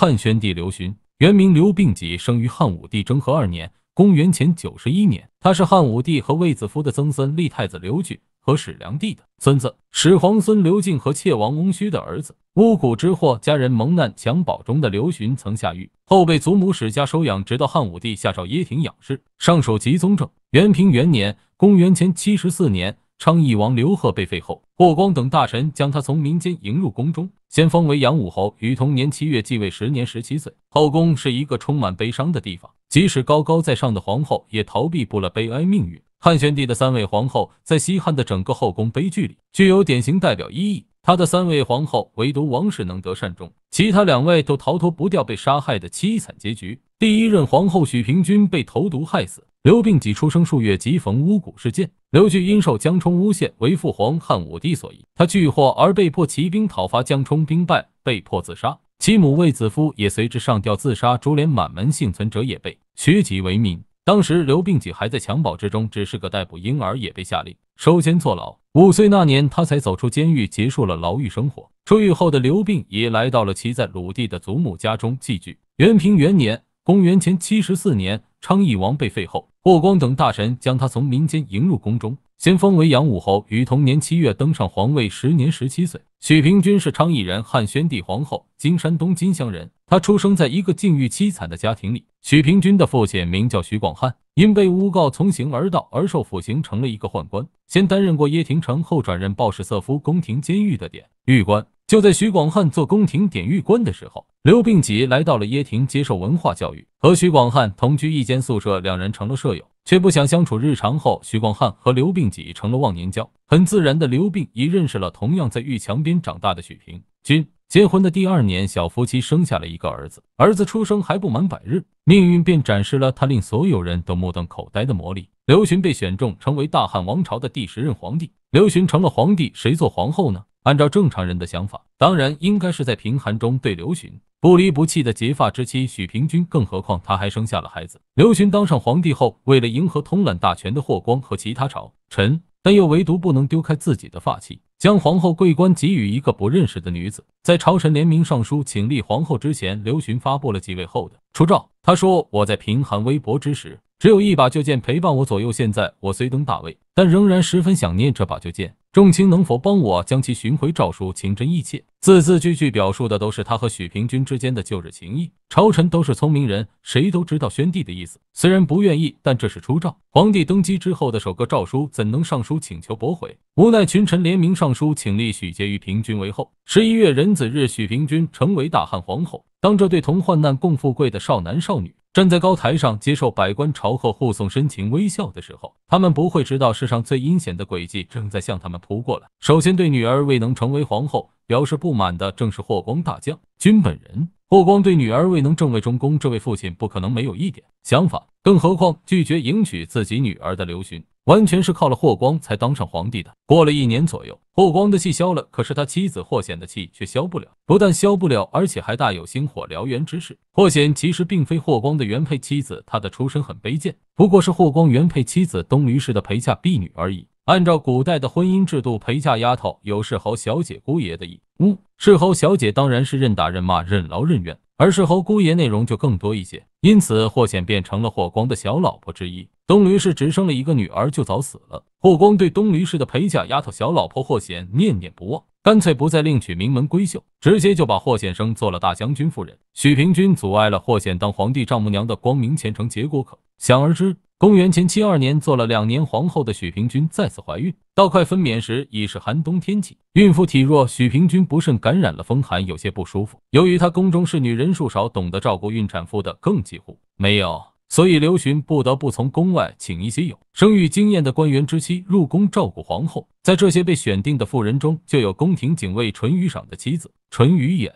汉宣帝刘询，原名刘病己，生于汉武帝征和二年（公元前九十一年），他是汉武帝和卫子夫的曾孙，立太子刘据和史良娣的孙子，始皇孙刘敬和妾王翁须的儿子。巫蛊之祸，家人蒙难，襁褓中的刘询曾下狱，后被祖母史家收养，直到汉武帝下诏掖庭养视，上首吉宗正。元平元年（公元前七十四年）。昌邑王刘贺被废后，霍光等大臣将他从民间迎入宫中，先封为阳武侯。于同年七月继位，时年十七岁。后宫是一个充满悲伤的地方，即使高高在上的皇后也逃避不了悲哀命运。汉宣帝的三位皇后在西汉的整个后宫悲剧里具有典型代表意义。他的三位皇后，唯独王氏能得善终，其他两位都逃脱不掉被杀害的凄惨结局。第一任皇后许平君被投毒害死。刘病己出生数月，即逢巫蛊事件。刘据因受江充诬陷，为父皇汉武帝所疑，他拒祸而被迫起兵讨伐江充，兵败被迫自杀。其母卫子夫也随之上吊自杀，株连满门，幸存者也被削籍为民。当时刘病己还在襁褓之中，只是个待哺婴儿，也被下令收监坐牢。五岁那年，他才走出监狱，结束了牢狱生活。出狱后的刘病也来到了其在鲁地的祖母家中寄居。元平元年。公元前七十四年，昌邑王被废后，霍光等大臣将他从民间迎入宫中，先封为阳武侯。于同年七月登上皇位，时年十七岁。许平君是昌邑人，汉宣帝皇后，今山东金乡人。他出生在一个境遇凄惨的家庭里。许平君的父亲名叫许广汉，因被诬告从刑而盗而受腐刑，成了一个宦官。先担任过掖庭丞，后转任鲍氏色夫，宫廷监狱的典狱官。就在徐广汉做宫廷典狱官的时候，刘病己来到了掖庭接受文化教育，和徐广汉同居一间宿舍，两人成了舍友。却不想相处日常后，徐广汉和刘病己成了忘年交。很自然的，刘病已认识了同样在玉墙边长大的许平君。结婚的第二年，小夫妻生下了一个儿子。儿子出生还不满百日，命运便展示了他令所有人都目瞪口呆的魔力。刘询被选中成为大汉王朝的第十任皇帝。刘询成了皇帝，谁做皇后呢？按照正常人的想法，当然应该是在贫寒中对刘询不离不弃的结发之妻许平君，更何况他还生下了孩子。刘询当上皇帝后，为了迎合通揽大权的霍光和其他朝臣，但又唯独不能丢开自己的发妻，将皇后桂冠给予一个不认识的女子。在朝臣联名上书请立皇后之前，刘询发布了继位后的出诏，他说：“我在贫寒微薄之时。”只有一把旧剑陪伴我左右。现在我虽登大位，但仍然十分想念这把旧剑。仲卿能否帮我将其寻回？诏书情真意切，字字句句表述的都是他和许平君之间的旧日情谊。朝臣都是聪明人，谁都知道宣帝的意思。虽然不愿意，但这是出诏，皇帝登基之后的首个诏书，怎能上书请求驳回？无奈群臣联名上书，请立许婕妤平君为后。十一月壬子日，许平君成为大汉皇后。当这对同患难共富贵的少男少女。站在高台上接受百官朝贺、护送深情微笑的时候，他们不会知道世上最阴险的诡计正在向他们扑过来。首先对女儿未能成为皇后表示不满的，正是霍光大将军本人。霍光对女儿未能正位中宫，这位父亲不可能没有一点想法，更何况拒绝迎娶自己女儿的刘询。完全是靠了霍光才当上皇帝的。过了一年左右，霍光的气消了，可是他妻子霍显的气却消不了。不但消不了，而且还大有星火燎原之势。霍显其实并非霍光的原配妻子，她的出身很卑贱，不过是霍光原配妻子东闾氏的陪嫁婢女而已。按照古代的婚姻制度，陪嫁丫头有侍候小姐、姑爷的义务。侍候小姐当然是任打任骂、任劳任怨，而侍候姑爷内容就更多一些。因此，霍显便成了霍光的小老婆之一。东驴氏只生了一个女儿，就早死了。霍光对东驴氏的陪嫁丫头小老婆霍显念念不忘，干脆不再另娶名门闺秀，直接就把霍显生做了大将军夫人。许平君阻碍了霍显当皇帝丈母娘的光明前程，结果可想而知。公元前七二年，做了两年皇后的许平君再次怀孕，到快分娩时已是寒冬天气，孕妇体弱，许平君不慎感染了风寒，有些不舒服。由于她宫中侍女人数少，懂得照顾孕产妇的更几乎没有。所以，刘询不得不从宫外请一些有生育经验的官员之妻入宫照顾皇后。在这些被选定的妇人中，就有宫廷警卫淳于赏的妻子淳于衍。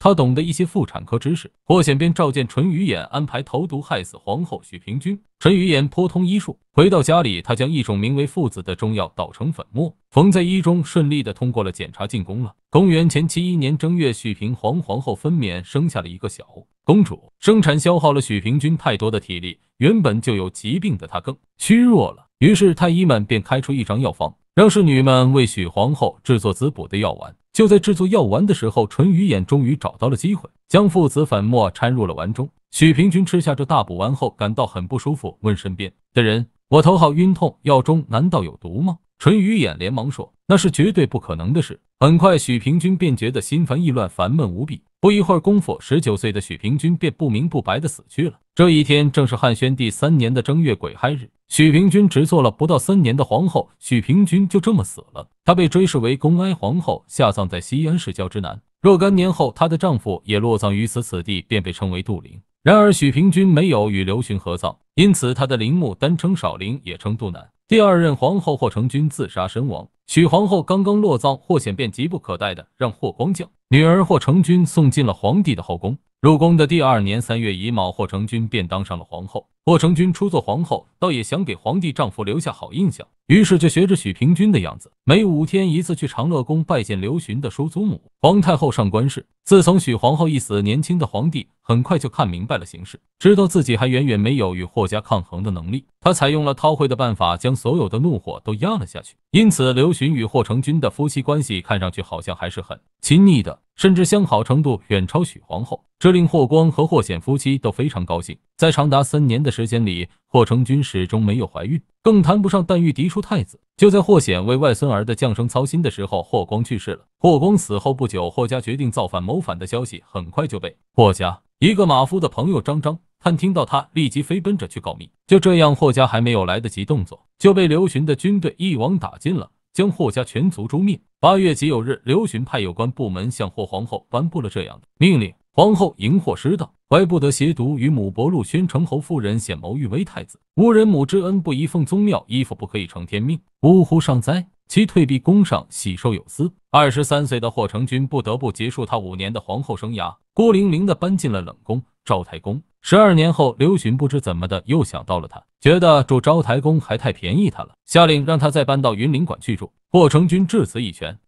他懂得一些妇产科知识，霍显便召见淳于衍，安排投毒害死皇后许平君。淳于衍颇通医术，回到家里，他将一种名为附子的中药捣成粉末，缝在衣中，顺利的通过了检查，进宫了。公元前七一年正月，许平皇皇后分娩，生下了一个小公主。生产消耗了许平君太多的体力，原本就有疾病的她更虚弱了。于是太医们便开出一张药方。让侍女们为许皇后制作滋补的药丸。就在制作药丸的时候，淳于衍终于找到了机会，将附子粉末掺入了丸中。许平君吃下这大补丸后，感到很不舒服，问身边的人：“我头好晕痛，药中难道有毒吗？”淳于衍连忙说：“那是绝对不可能的事。”很快，许平君便觉得心烦意乱，烦闷无比。不一会儿功夫，十九岁的许平君便不明不白的死去了。这一天正是汉宣帝三年的正月癸亥日。许平君只做了不到三年的皇后，许平君就这么死了。她被追谥为恭哀皇后，下葬在西安市郊之南。若干年后，她的丈夫也落葬于此，此地便被称为杜陵。然而，许平君没有与刘询合葬，因此她的陵墓单称少陵，也称杜南。第二任皇后霍成君自杀身亡，许皇后刚刚落葬，霍显便急不可待地让霍光将女儿霍成君送进了皇帝的后宫。入宫的第二年三月乙卯，霍成君便当上了皇后。霍成君初做皇后，倒也想给皇帝丈夫留下好印象，于是就学着许平君的样子，每五天一次去长乐宫拜见刘询的叔祖母皇太后上官氏。自从许皇后一死，年轻的皇帝很快就看明白了形势，知道自己还远远没有与霍家抗衡的能力，他采用了韬晦的办法，将所有的怒火都压了下去。因此，刘询与霍成君的夫妻关系看上去好像还是很亲密的。甚至相好程度远超许皇后，这令霍光和霍显夫妻都非常高兴。在长达三年的时间里，霍成君始终没有怀孕，更谈不上诞育嫡出太子。就在霍显为外孙儿的降生操心的时候，霍光去世了。霍光死后不久，霍家决定造反谋反的消息很快就被霍家一个马夫的朋友张张探听到，他立即飞奔着去告密。就这样，霍家还没有来得及动作，就被刘询的军队一网打尽了。将霍家全族诛灭。八月己酉日，刘询派有关部门向霍皇后颁布了这样的命令：皇后迎惑失道，怀不得邪毒，与母伯陆宣城侯夫人显谋欲为太子。无人母之恩，不宜奉宗庙；衣服不可以承天命。呜呼，上哉！其退避宫上，喜受有司。二十三岁的霍成君不得不结束他五年的皇后生涯，孤零零地搬进了冷宫昭太宫。十二年后，刘询不知怎么的又想到了他，觉得住招台宫还太便宜他了，下令让他再搬到云林馆去住。霍成君至此一拳。